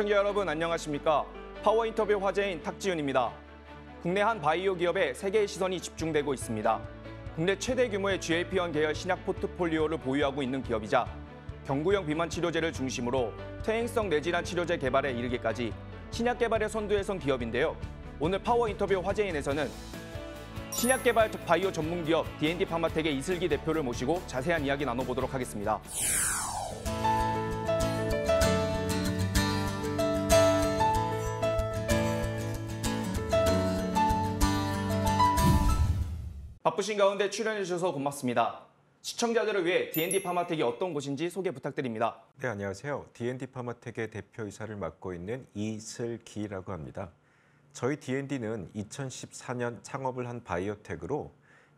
시청자 여러분 안녕하십니까? 파워 인터뷰 화제인 탁지윤입니다. 국내 한 바이오 기업에 세계의 시선이 집중되고 있습니다. 국내 최대 규모의 GLP-1 계열 신약 포트폴리오를 보유하고 있는 기업이자 경구형 비만 치료제를 중심으로 퇴행성 뇌질환 치료제 개발에 이르기까지 신약 개발의 선두에 선 기업인데요. 오늘 파워 인터뷰 화제인에서는 신약 개발 바이오 전문 기업 D&D 파마텍의 이슬기 대표를 모시고 자세한 이야기 나눠보도록 하겠습니다. 바쁘신 가운데 출연해주셔서 고맙습니다. 시청자들을 위해 D&D 파마텍이 어떤 곳인지 소개 부탁드립니다. 네, 안녕하세요. D&D 파마텍의 대표이사를 맡고 있는 이슬기라고 합니다. 저희 D&D는 2014년 창업을 한 바이오텍으로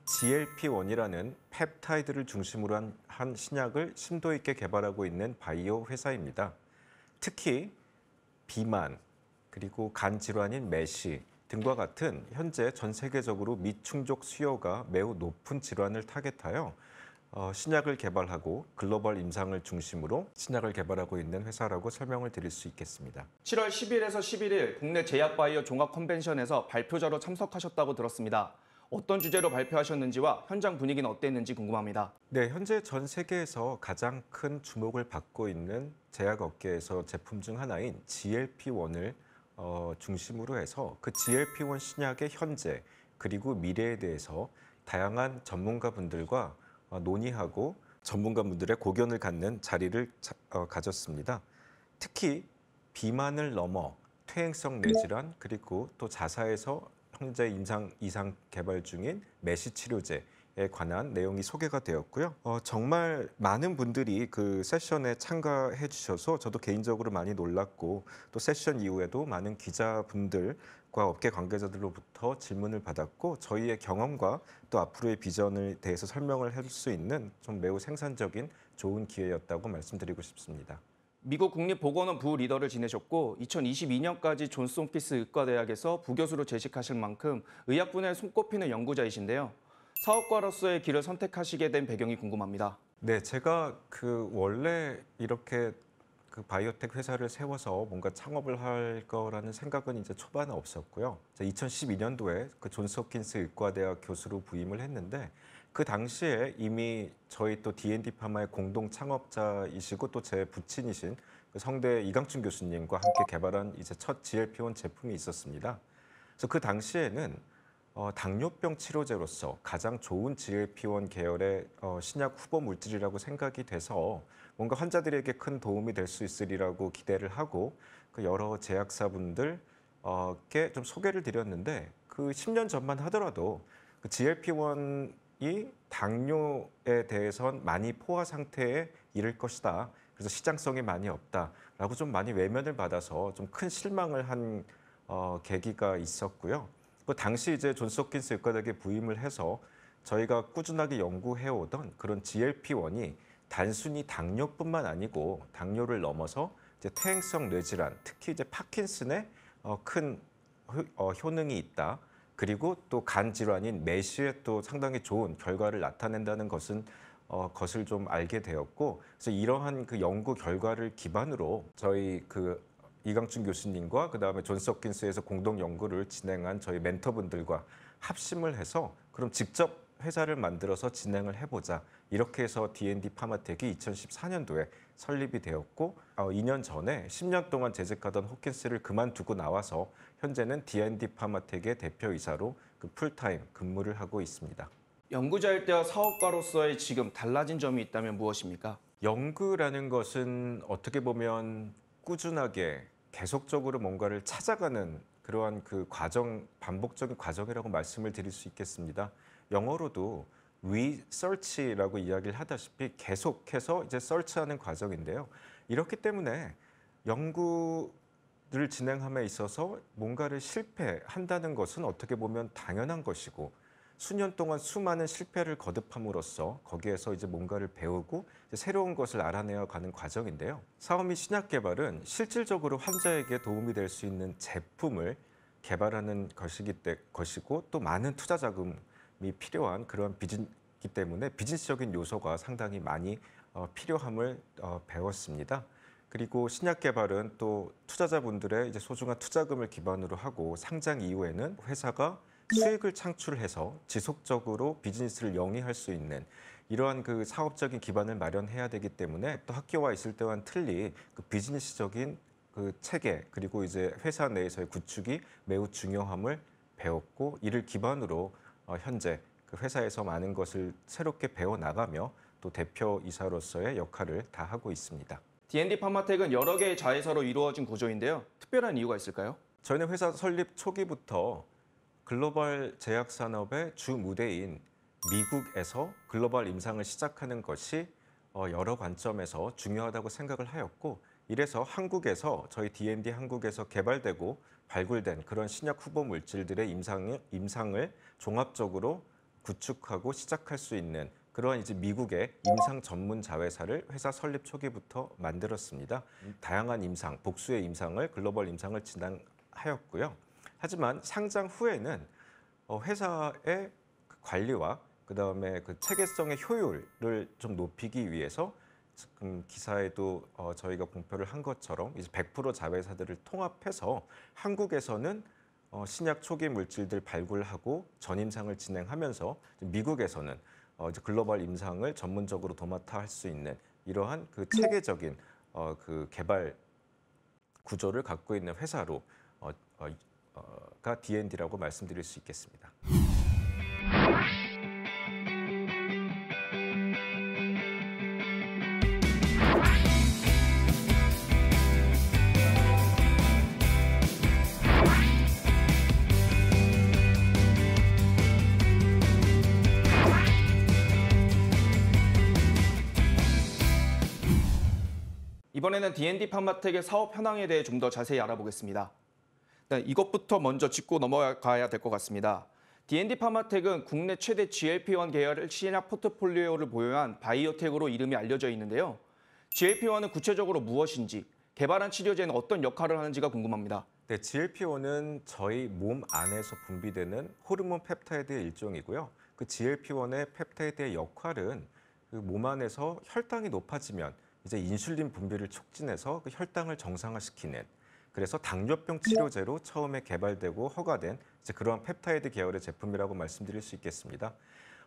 GLP-1이라는 펩타이드를 중심으로 한, 한 신약을 심도 있게 개발하고 있는 바이오 회사입니다. 특히 비만, 그리고 간 질환인 메시, 등과 같은 현재 전 세계적으로 미충족 수요가 매우 높은 질환을 타겟하여 어, 신약을 개발하고 글로벌 임상을 중심으로 신약을 개발하고 있는 회사라고 설명을 드릴 수 있겠습니다. 7월 10일에서 11일 국내 제약바이오 종합 컨벤션에서 발표자로 참석하셨다고 들었습니다. 어떤 주제로 발표하셨는지와 현장 분위기는 어땠는지 궁금합니다. 네, 현재 전 세계에서 가장 큰 주목을 받고 있는 제약업계에서 제품 중 하나인 GLP-1을 어, 중심으로 해서 그 GLP-1 신약의 현재 그리고 미래에 대해서 다양한 전문가분들과 어, 논의하고 전문가분들의 고견을 갖는 자리를 자, 어, 가졌습니다. 특히 비만을 넘어 퇴행성 뇌질환 그리고 또 자사에서 현재 임상 이상 개발 중인 메시 치료제 에 관한 내용이 소개가 되었고요. 어, 정말 많은 분들이 그 세션에 참가해 주셔서 저도 개인적으로 많이 놀랐고 또 세션 이후에도 많은 기자분들 과 업계 관계자들로부터 질문을 받았고 저희의 경험과 또 앞으로의 비전을 대해서 설명을 할 수 있는 좀 매우 생산적인 좋은 기회였다고 말씀드리고 싶습니다. 미국 국립보건원 부 리더를 지내셨고 2022년까지 존스 홈피스 의과대학에서 부교수로 재직하실 만큼 의학 분야에 손꼽히는 연구자이신데요. 사업가로서의 길을 선택하시게 된 배경이 궁금합니다. 네, 제가 그 원래 이렇게 그 바이오텍 회사를 세워서 뭔가 창업을 할 거라는 생각은 이제 초반에 없었고요. 2012년도에 그 존스 홉킨스 의과대학 교수로 부임을 했는데 그 당시에 이미 저희 또 D&D 파마의 공동 창업자이시고 또 제 부친이신 그 성대 이강춘 교수님과 함께 개발한 이제 첫 GLP-1 제품이 있었습니다. 그래서 그 당시에는 어, 당뇨병 치료제로서 가장 좋은 GLP-1 계열의 어, 신약 후보 물질이라고 생각이 돼서 뭔가 환자들에게 큰 도움이 될 수 있으리라고 기대를 하고 그 여러 제약사분들께 어, 좀 소개를 드렸는데 그 10년 전만 하더라도 그 GLP-1이 당뇨에 대해선 많이 포화 상태에 이를 것이다. 그래서 시장성이 많이 없다라고 좀 많이 외면을 받아서 좀 큰 실망을 한 어, 계기가 있었고요. 그 당시 이제 존스 홉킨스 의과대학에 부임을 해서 저희가 꾸준하게 연구해오던 그런 GLP-1이 단순히 당뇨뿐만 아니고 당뇨를 넘어서 이제 퇴행성 뇌질환, 특히 이제 파킨슨에 어, 큰 효, 어, 효능이 있다. 그리고 또간 질환인 메시에 또 상당히 좋은 결과를 나타낸다는 것은 어, 것을 좀 알게 되었고 그래서 이러한 그 연구 결과를 기반으로 저희 그 이강춘 교수님과 그다음에 존스홉킨스에서 공동 연구를 진행한 저희 멘터분들과 합심을 해서 그럼 직접 회사를 만들어서 진행을 해보자 이렇게 해서 D&D 파마텍이 2014년도에 설립이 되었고 2년 어, 전에 10년 동안 재직하던 호킨스를 그만두고 나와서 현재는 D&D 파마텍의 대표이사로 그 풀타임 근무를 하고 있습니다. 연구자일 때와 사업가로서의 지금 달라진 점이 있다면 무엇입니까? 연구라는 것은 어떻게 보면 꾸준하게 계속적으로 뭔가를 찾아가는 그러한 그 과정, 반복적인 과정이라고 말씀을 드릴 수 있겠습니다. 영어로도 research라고 이야기를 하다시피 계속해서 이제 search하는 과정인데요. 이렇기 때문에 연구를 진행함에 있어서 뭔가를 실패한다는 것은 어떻게 보면 당연한 것이고 수년 동안 수많은 실패를 거듭함으로써 거기에서 이제 뭔가를 배우고 이제 새로운 것을 알아내어 가는 과정인데요. 사오미 신약 개발은 실질적으로 환자에게 도움이 될 수 있는 제품을 개발하는 것이기 때, 것이고 또 많은 투자 자금이 필요한 그런 비즈기 때문에 비즈니스적인 요소가 상당히 많이 어, 필요함을 어, 배웠습니다. 그리고 신약 개발은 또 투자자분들의 이제 소중한 투자금을 기반으로 하고 상장 이후에는 회사가 수익을 창출해서 지속적으로 비즈니스를 영위할 수 있는 이러한 그 사업적인 기반을 마련해야 되기 때문에 또 학교와 있을 때와는 틀리 그 비즈니스적인 그 체계 그리고 이제 회사 내에서의 구축이 매우 중요함을 배웠고 이를 기반으로 어 현재 그 회사에서 많은 것을 새롭게 배워 나가며 또 대표이사로서의 역할을 다 하고 있습니다. D&D 파마텍은 여러 개의 자회사로 이루어진 구조인데요. 특별한 이유가 있을까요? 저희는 회사 설립 초기부터 글로벌 제약 산업의 주 무대인 미국에서 글로벌 임상을 시작하는 것이 어, 여러 관점에서 중요하다고 생각을 하였고 이래서 한국에서 저희 D&D 한국에서 개발되고 발굴된 그런 신약 후보 물질들의 임상 임상을 종합적으로 구축하고 시작할 수 있는 그러한 이제 미국의 임상 전문 자회사를 회사 설립 초기부터 만들었습니다. 다양한 임상, 복수의 임상을 글로벌 임상을 진행하였고요. 하지만 상장 후에는 어, 회사의 그 관리와 그다음에 그 체계성의 효율을 좀 높이기 위해서 지금 기사에도 어, 저희가 공표를 한 것처럼 이제 100% 자회사들을 통합해서 한국에서는 어, 신약 초기 물질들 발굴하고 전임상을 진행하면서 미국에서는 어, 이제 글로벌 임상을 전문적으로 도맡아 할 수 있는 이러한 그 네. 체계적인 어, 그 개발 구조를 갖고 있는 회사로 어, 어, 어, 가 D&D라고 n 말씀드릴 수 있겠습니다. 이번에는 D&D n 판마텍의 사업 현황에 대해 좀 더 자세히 알아보겠습니다. 네, 이것부터 먼저 짚고 넘어가야 될 것 같습니다. D&D 파마텍은 국내 최대 GLP-1 계열 신약 포트폴리오를 보유한 바이오텍으로 이름이 알려져 있는데요. GLP-1은 구체적으로 무엇인지, 개발한 치료제는 어떤 역할을 하는지가 궁금합니다. 네, GLP-1은 저희 몸 안에서 분비되는 호르몬 펩타이드의 일종이고요. 그 GLP-1의 펩타이드의 역할은 그몸 안에서 혈당이 높아지면 이제 인슐린 분비를 촉진해서 그 혈당을 정상화시키는 그래서 당뇨병 치료제로 처음에 개발되고 허가된 이제 그러한 펩타이드 계열의 제품이라고 말씀드릴 수 있겠습니다.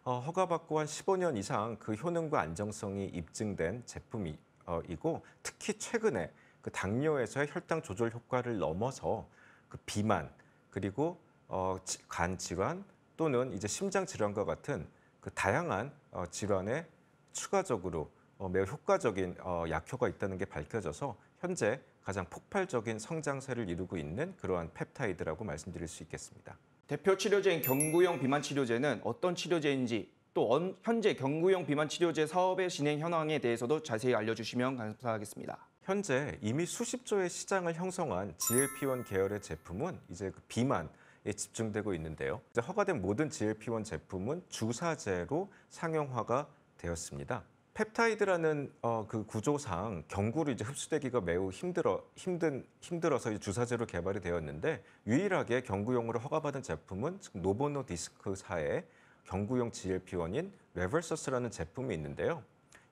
어, 허가받고 한 15년 이상 그 효능과 안정성이 입증된 제품이고 어, 특히 최근에 그 당뇨에서의 혈당 조절 효과를 넘어서 그 비만 그리고 어, 간 질환 또는 이제 심장 질환과 같은 그 다양한 어, 질환에 추가적으로 어, 매우 효과적인 어, 약효가 있다는 게 밝혀져서 현재 가장 폭발적인 성장세를 이루고 있는 그러한 펩타이드라고 말씀드릴 수 있겠습니다. 대표 치료제인 경구용 비만 치료제는 어떤 치료제인지 또 현재 경구용 비만 치료제 사업의 진행 현황에 대해서도 자세히 알려주시면 감사하겠습니다. 현재 이미 수십 조의 시장을 형성한 GLP-1 계열의 제품은 이제 그 비만, 에 집중되고 있는데요. 허가된 모든 GLP-1 제품은 주사제로 상용화가 되었습니다. 펩타이드라는 어, 그 구조상 경구로 이제 흡수되기가 매우 힘들어 힘든 힘들어서 이 주사제로 개발이 되었는데 유일하게 경구용으로 허가받은 제품은 지금 노보노 디스크사의 경구용 GLP-1인 레버서스라는 제품이 있는데요.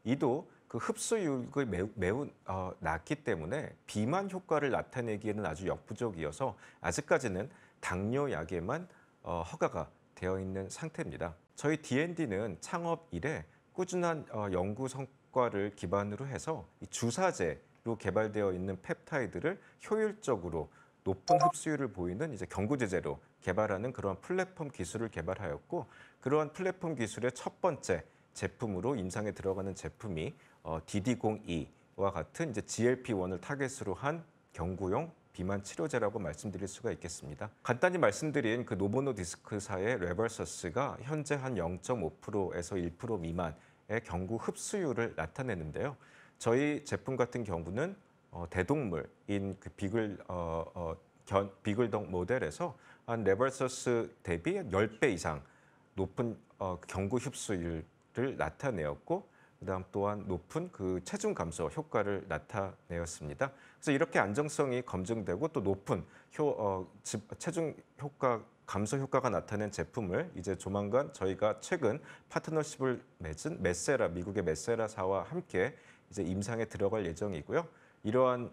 이도 그 흡수율이 매우, 매우 어, 낮기 때문에 비만 효과를 나타내기에는 아주 역부족이어서 아직까지는 당뇨약에만 어, 허가가 되어 있는 상태입니다. 저희 D&D는 창업 이래 꾸준한 어, 연구 성과를 기반으로 해서 주사제로 개발되어 있는 펩타이드를 효율적으로 높은 흡수율을 보이는 이제 경구제제로 개발하는 그러한 플랫폼 기술을 개발하였고 그러한 플랫폼 기술의 첫 번째 제품으로 임상에 들어가는 제품이 어, DD02와 같은 이제 GLP-1을 타겟으로 한 경구용 비만 치료제라고 말씀드릴 수가 있겠습니다. 간단히 말씀드린 그 노보노 디스크사의 레벌서스가 현재 한 0.5%에서 1% 미만의 경구 흡수율을 나타내는데요. 저희 제품 같은 경우는 어, 대동물인 그 비글 어, 어, 견, 비글덕 모델에서 한 레벌서스 대비 10배 이상 높은 어, 그 경구 흡수율을 나타내었고 그다음 또한 높은 그 체중 감소 효과를 나타내었습니다. 그래서 이렇게 안정성이 검증되고 또 높은 효, 어, 체중 효과 감소 효과가 나타낸 제품을 이제 조만간 저희가 최근 파트너십을 맺은 메세라 미국의 메세라사와 함께 이제 임상에 들어갈 예정이고요. 이러한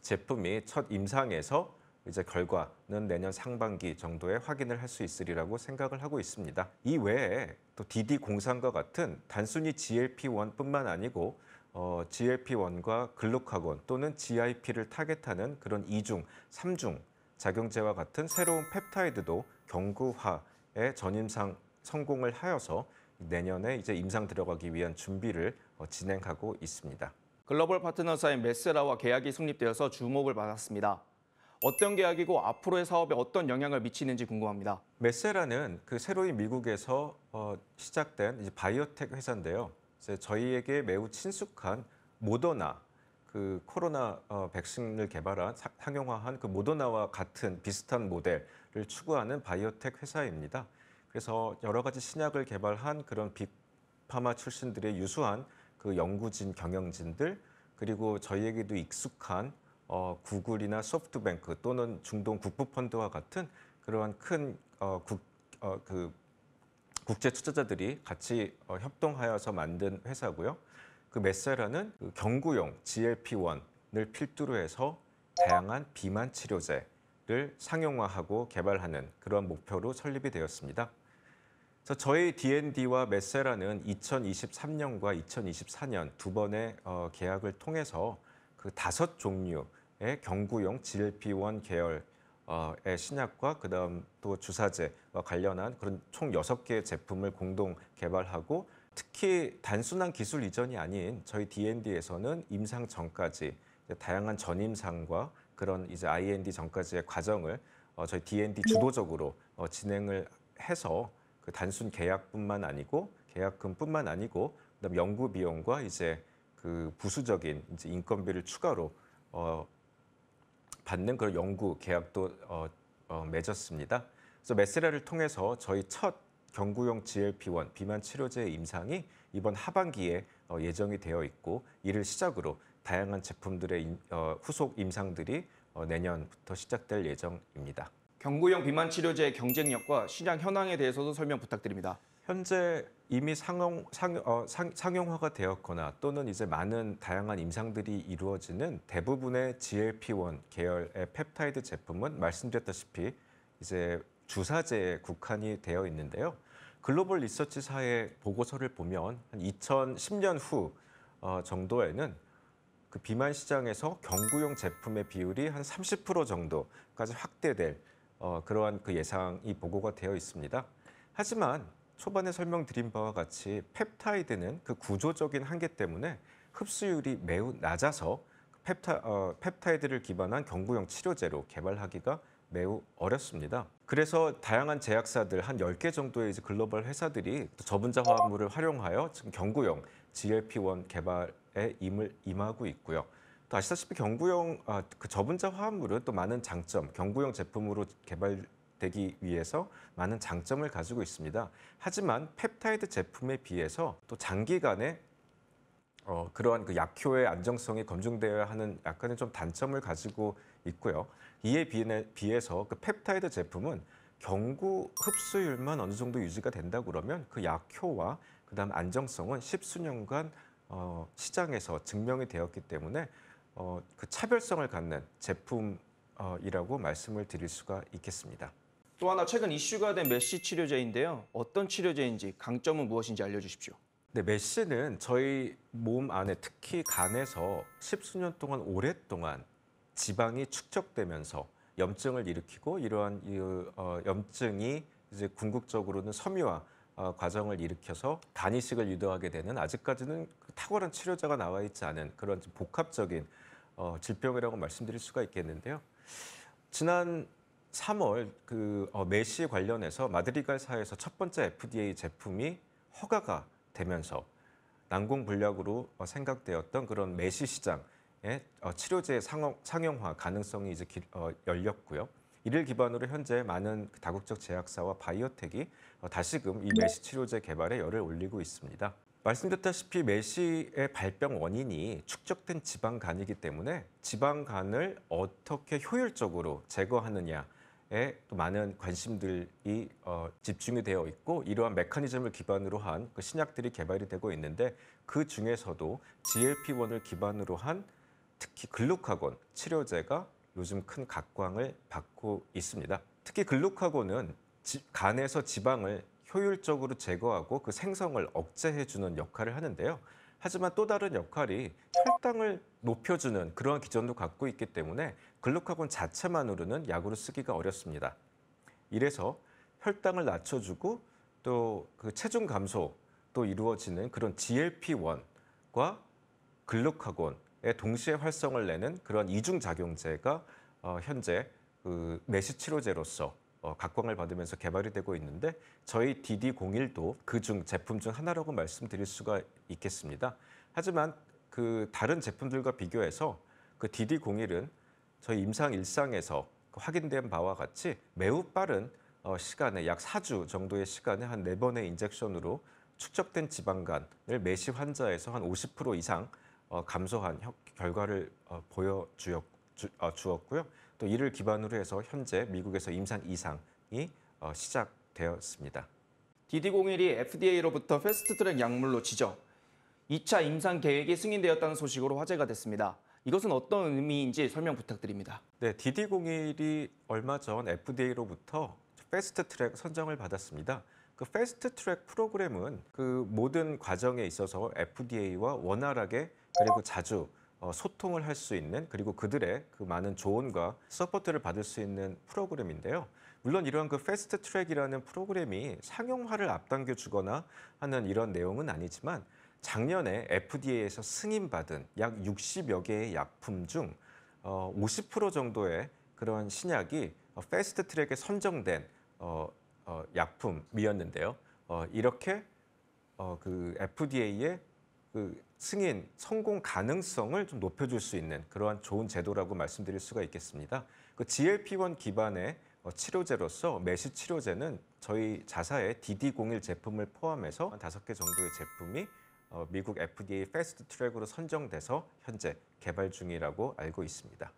제품이 첫 임상에서 이제 결과는 내년 상반기 정도에 확인을 할 수 있으리라고 생각을 하고 있습니다. 이 외에 또 DD 공산과 같은 단순히 GLP-1뿐만 아니고 어, GLP-1과 글루카곤 또는 GIP를 타겟하는 그런 이중삼중 작용제와 같은 새로운 펩타이드도 경구화의 전임상 성공을 하여서 내년에 이제 임상 들어가기 위한 준비를 어, 진행하고 있습니다. 글로벌 파트너사인 메세라와 계약이 성립되어서 주목을 받았습니다. 어떤 계약이고 앞으로의 사업에 어떤 영향을 미치는지 궁금합니다. 메세라는 그 새로이 미국에서 어, 시작된 이제 바이오텍 회사인데요. 이제 저희에게 매우 친숙한 모더나 그 코로나 어, 백신을 개발한 상용화한 그 모더나와 같은 비슷한 모델을 추구하는 바이오텍 회사입니다. 그래서 여러 가지 신약을 개발한 그런 빅파마 출신들의 유수한 그 연구진, 경영진들 그리고 저희에게도 익숙한 어, 구글이나 소프트뱅크 또는 중동 국부펀드와 같은 그러한 큰 어, 국, 어, 그 국제 투자자들이 같이 어, 협동하여서 만든 회사고요. 그 메세라는 그 경구용 GLP-1을 필두로 해서 다양한 비만 치료제를 상용화하고 개발하는 그런 목표로 설립이 되었습니다. 그래서 저희 D&D와 메세라는 2023년과 2024년 두 번의 어, 계약을 통해서 그 다섯 종류의 경구용 GLP-1 계열 어의 신약과 그다음 또 주사제와 관련한 그런 총 여섯 개의 제품을 공동 개발하고 특히 단순한 기술 이전이 아닌 저희 D&D에서는 임상 전까지 다양한 전임상과 그런 이제 IND 전까지의 과정을 어 저희 D&D 네. 주도적으로 어 진행을 해서 그 단순 계약뿐만 아니고 계약금뿐만 아니고 그다음 연구 비용과 이제 그 부수적인 이제 인건비를 추가로 어, 받는 그런 연구 계약도 어, 어, 맺었습니다. 그래서 메세라를 통해서 저희 첫 경구용 GLP-1 비만 치료제 임상이 이번 하반기에 어, 예정이 되어 있고 이를 시작으로 다양한 제품들의 임, 어, 후속 임상들이 어, 내년부터 시작될 예정입니다. 경구용 비만 치료제의 경쟁력과 시장 현황에 대해서도 설명 부탁드립니다. 현재 이미 상용, 상, 어, 상 용화가 되었거나 또는 이제 많은 다양한 임상들이 이루어지는 대부분의 GLP-1 계열의 펩타이드 제품은 말씀드렸다시피 이제 주사제에 국한이 되어 있는데요. 글로벌 리서치사의 보고서를 보면 한 2010년 후 어, 정도에는 그 비만 시장에서 경구용 제품의 비율이 한 30% 정도까지 확대될 어, 그러한 그 예상이 보고가 되어 있습니다. 하지만 초반에 설명드린 바와 같이 펩타이드는 그 구조적인 한계 때문에 흡수율이 매우 낮아서 펩타, 어, 펩타이드를 기반한 경구용 치료제로 개발하기가 매우 어렵습니다. 그래서 다양한 제약사들 한 10개 정도의 이제 글로벌 회사들이 저분자 화합물을 활용하여 지금 경구용 GLP-1 개발에 임을 임하고 있고요. 또 아시다시피 경구용 아, 그 저분자 화합물은 또 많은 장점, 경구용 제품으로 개발 되기 위해서 많은 장점을 가지고 있습니다. 하지만 펩타이드 제품에 비해서 또 장기간에 어, 그러한 그 약효의 안정성이 검증되어야 하는 약간의 좀 단점을 가지고 있고요. 이에 비해서 그 펩타이드 제품은 경구 흡수율만 어느 정도 유지가 된다 그러면 그 약효와 그다음 안정성은 십수년간 어, 시장에서 증명이 되었기 때문에 어, 그 차별성을 갖는 제품이라고 말씀을 드릴 수가 있겠습니다. 또 하나 최근 이슈가 된 메시 치료제인데요. 어떤 치료제인지 강점은 무엇인지 알려주십시오. 네, 메시는 저희 몸 안에 특히 간에서 십수년 동안 오랫동안 지방이 축적되면서 염증을 일으키고 이러한 이, 어, 염증이 이제 궁극적으로는 섬유화 어, 과정을 일으켜서 단이식을 유도하게 되는 아직까지는 그 탁월한 치료제가 나와 있지 않은 그런 복합적인 어, 질병이라고 말씀드릴 수가 있겠는데요. 지난 3월 그 메시 어, 관련해서 마드리갈 사회에서 첫 번째 FDA 제품이 허가가 되면서 난공불약으로 어, 생각되었던 그런 메시 시장의 어, 치료제 상용, 상용화 가능성이 이제 기, 어, 열렸고요. 이를 기반으로 현재 많은 그 다국적 제약사와 바이오텍이 다시금 이 메시 치료제 개발에 열을 올리고 있습니다. 말씀드렸다시피 메시의 발병 원인이 축적된 지방간이기 때문에 지방간을 어떻게 효율적으로 제거하느냐 또 많은 관심들이 어, 집중이 되어 있고 이러한 메커니즘을 기반으로 한 그 신약들이 개발이 되고 있는데 그 중에서도 GLP-1을 기반으로 한 특히 글루카곤 치료제가 요즘 큰 각광을 받고 있습니다. 특히 글루카곤은 지, 간에서 지방을 효율적으로 제거하고 그 생성을 억제해주는 역할을 하는데요. 하지만 또 다른 역할이 혈당을 높여주는 그러한 기전도 갖고 있기 때문에 글루카곤 자체만으로는 약으로 쓰기가 어렵습니다. 이래서 혈당을 낮춰주고 또 그 체중 감소또 이루어지는 그런 GLP-1과 글루카곤의 동시에 활성을 내는 그런 이중작용제가 어, 현재 그메시 치료제로서 어, 각광을 받으면서 개발이 되고 있는데 저희 DD01도 그중 제품 중 하나라고 말씀드릴 수가 있겠습니다. 하지만 그 다른 제품들과 비교해서 그 DD01은 저희 임상 일상에서 그 확인된 바와 같이 매우 빠른 어, 시간에 약 4주 정도의 시간에 한 4번의 인젝션으로 축적된 지방간을 매시 환자에서 한 50% 이상 어, 감소한 결과를 보여주었고요. 또 이를 기반으로 해서 현재 미국에서 임상 이상이 어, 시작되었습니다. DD01이 FDA로부터 패스트트랙 약물로 지정, 2차 임상 계획이 승인되었다는 소식으로 화제가 됐습니다. 이것은 어떤 의미인지 설명 부탁드립니다. 네, DD01이 얼마 전 FDA로부터 패스트 트랙 선정을 받았습니다. 그 패스트 트랙 프로그램은 그 모든 과정에 있어서 FDA와 원활하게 그리고 자주 어, 소통을 할 수 있는 그리고 그들의 그 많은 조언과 서포트를 받을 수 있는 프로그램인데요. 물론 이러한 그 패스트 트랙이라는 프로그램이 상용화를 앞당겨 주거나 하는 이런 내용은 아니지만 작년에 FDA에서 승인받은 약 60여 개의 약품 중 50% 어, 정도의 그런 신약이 패스트 어, 트랙에 선정된 약품이었는데요. 이렇게 그 FDA의 그 승인, 성공 가능성을 좀 높여줄 수 있는 그러한 좋은 제도라고 말씀드릴 수가 있겠습니다. 그 GLP-1 기반의 어, 치료제로서 메시 치료제는 저희 자사의 DD01 제품을 포함해서 다섯 개 정도의 제품이 어, 미국 FDA 패스트 트랙으로 선정돼서 현재 개발 중이라고 알고 있습니다.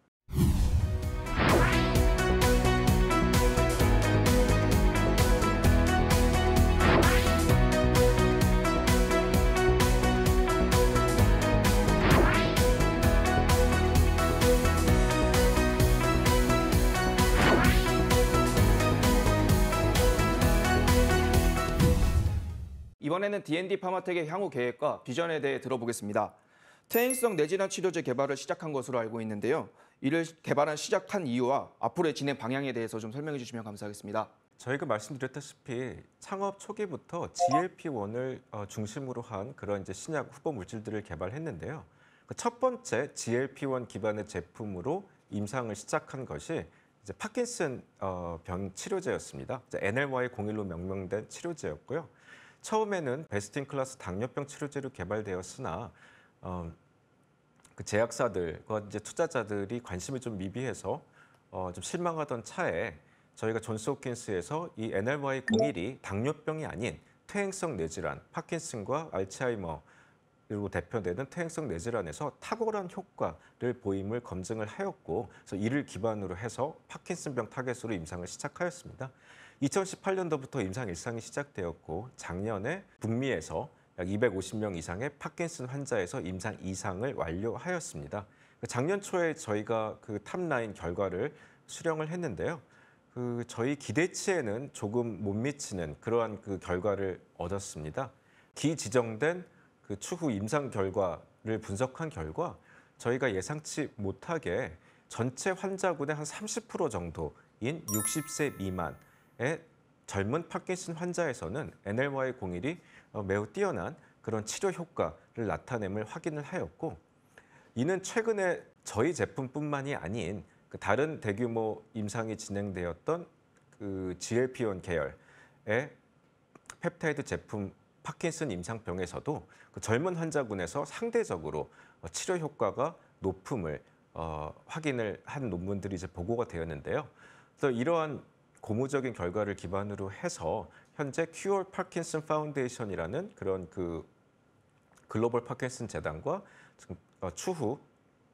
이번에는 D&D 파마텍의 향후 계획과 비전에 대해 들어보겠습니다. 퇴행성 내진환 치료제 개발을 시작한 것으로 알고 있는데요. 이를 개발한 시작한 이유와 앞으로의 진행 방향에 대해서 좀 설명해 주시면 감사하겠습니다. 저희가 그 말씀드렸다시피 창업 초기부터 GLP-1을 어, 중심으로 한 그런 이제 신약 후보 물질들을 개발했는데요. 그 첫 번째 GLP-1 기반의 제품으로 임상을 시작한 것이 이제 파킨슨 어, 병 치료제였습니다. NLY01로 명명된 치료제였고요. 처음에는 베스틴클라스 당뇨병 치료제로 개발되었으나 어, 그 제약사들과 이제 투자자들이 관심을 좀 미비해서 어, 좀 실망하던 차에 저희가 존스홉킨스에서 이 NLY01이 당뇨병이 아닌 퇴행성 뇌질환, 파킨슨과 알츠하이머 그리고 대표되는 퇴행성 뇌질환에서 탁월한 효과를 보임을 검증을 하였고 그래서 이를 기반으로 해서 파킨슨병 타겟으로 임상을 시작하였습니다. 2018년도부터 임상 일상이 시작되었고 작년에 북미에서 약 250명 이상의 파킨슨 환자에서 임상 이상을 완료하였습니다. 그러니까 작년 초에 저희가 그 탑라인 결과를 수령을 했는데요. 그 저희 기대치에는 조금 못 미치는 그러한 그 결과를 얻었습니다. 기지정된 그 추후 임상 결과를 분석한 결과 저희가 예상치 못하게 전체 환자군의 한30% 정도인 60세 미만 젊은 파킨슨 환자에서는 NLY01이 어, 매우 뛰어난 그런 치료 효과를 나타냄을 확인을 하였고 이는 최근에 저희 제품뿐만이 아닌 그 다른 대규모 임상이 진행되었던 그 GLP-1 계열의 펩타이드 제품 파킨슨 임상병에서도 그 젊은 환자군에서 상대적으로 어, 치료 효과가 높음을 어, 확인을 한 논문들이 이제 보고가 되었는데요. 그래서 이러한 고무적인 결과를 기반으로 해서 현재 큐얼 파킨슨 파운데이션이라는 그런 그 글로벌 파킨슨 재단과 어, 추후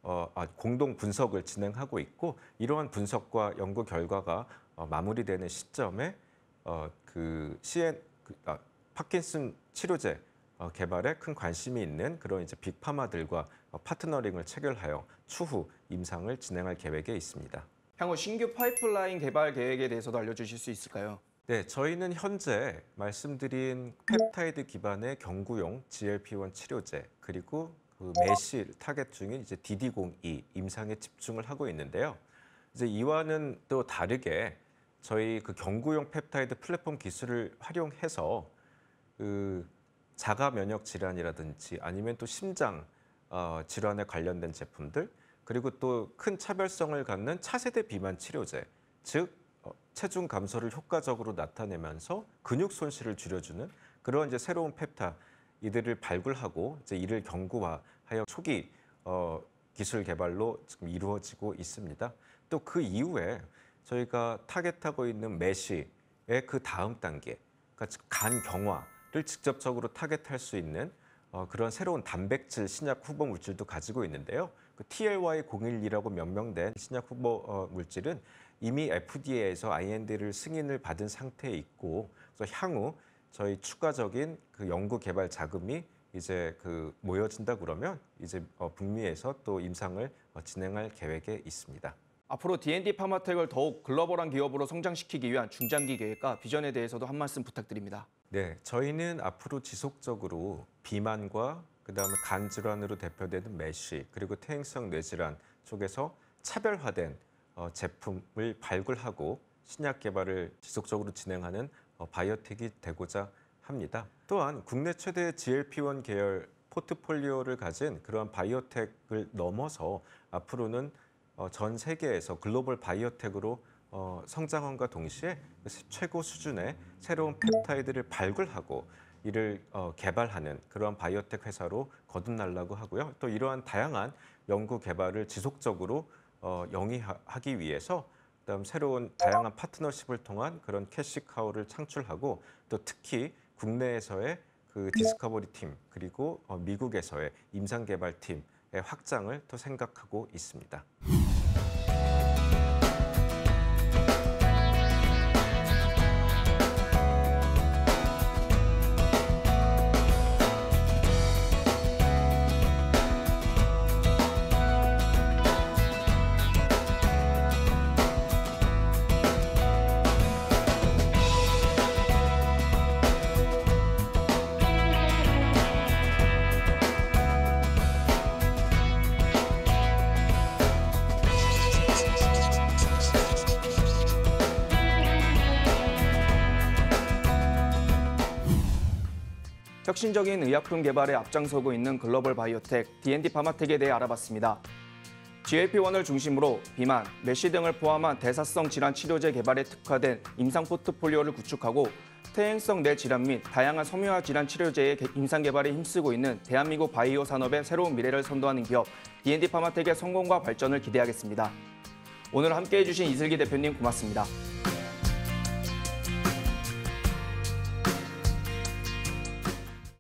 어, 아, 공동 분석을 진행하고 있고 이러한 분석과 연구 결과가 어, 마무리되는 시점에 어, 그 CN 그, 아, 파킨슨 치료제 어, 개발에 큰 관심이 있는 그런 이제 빅파마들과 어, 파트너링을 체결하여 추후 임상을 진행할 계획에 있습니다. 향후 신규 파이프라인 개발 계획에 대해서도 알려주실 수 있을까요? 네, 저희는 현재 말씀드린 펩타이드 기반의 경구용 GLP-1 치료제 그리고 그메실 타겟 중인 이제 DD02 임상에 집중을 하고 있는데요. 이제 이와는 또 다르게 저희 그 경구용 펩타이드 플랫폼 기술을 활용해서 그 자가 면역 질환이라든지 아니면 또 심장 어, 질환에 관련된 제품들 그리고 또 큰 차별성을 갖는 차세대 비만 치료제, 즉 어, 체중 감소를 효과적으로 나타내면서 근육 손실을 줄여주는 그런 이제 새로운 펩타 이들을 발굴하고 이제 이를 경구화하여 초기 어, 기술 개발로 지금 이루어지고 있습니다. 또 그 이후에 저희가 타겟하고 있는 메시의 그 다음 단계, 그러니까 간 경화를 직접적으로 타겟할 수 있는 어, 그런 새로운 단백질 신약 후보 물질도 가지고 있는데요. 그 t l y 0 1이라고 명명된 신약 후보 어, 물질은 이미 FDA에서 IND를 승인을 받은 상태에 있고 그래서 향후 저희 추가적인 그 연구 개발 자금이 이제 그 모여진다 그러면 이제 어, 북미에서 또 임상을 어, 진행할 계획에 있습니다. 앞으로 D&D 파마텍을 더욱 글로벌한 기업으로 성장시키기 위한 중장기 계획과 비전에 대해서도 한 말씀 부탁드립니다. 네, 저희는 앞으로 지속적으로 비만과 그 다음에 간 질환으로 대표되는 메쉬 그리고 퇴행성 뇌질환 쪽에서 차별화된 어, 제품을 발굴하고 신약 개발을 지속적으로 진행하는 어, 바이오텍이 되고자 합니다. 또한 국내 최대 GLP-1 계열 포트폴리오를 가진 그러한 바이오텍을 넘어서 앞으로는 어, 전 세계에서 글로벌 바이오텍으로 어, 성장함과 동시에 최고 수준의 새로운 펩타이드를 발굴하고 이를 어, 개발하는 그러한 바이오텍 회사로 거듭날라고 하고요. 또 이러한 다양한 연구 개발을 지속적으로 어, 영위하기 위해서 그다음 새로운 다양한 파트너십을 통한 그런 캐시카우를 창출하고 또 특히 국내에서의 그 디스커버리 팀 그리고 어, 미국에서의 임상 개발 팀의 확장을 또 생각하고 있습니다. 혁신적인 의약품 개발에 앞장서고 있는 글로벌 바이오텍 D&D 파마텍에 대해 알아봤습니다. GLP-1을 중심으로 비만, 메쉬 등을 포함한 대사성 질환 치료제 개발에 특화된 임상 포트폴리오를 구축하고 퇴행성 뇌질환 및 다양한 섬유화 질환 치료제의 임상 개발에 힘쓰고 있는 대한민국 바이오 산업의 새로운 미래를 선도하는 기업 D&D 파마텍의 성공과 발전을 기대하겠습니다. 오늘 함께해 주신 이슬기 대표님 고맙습니다.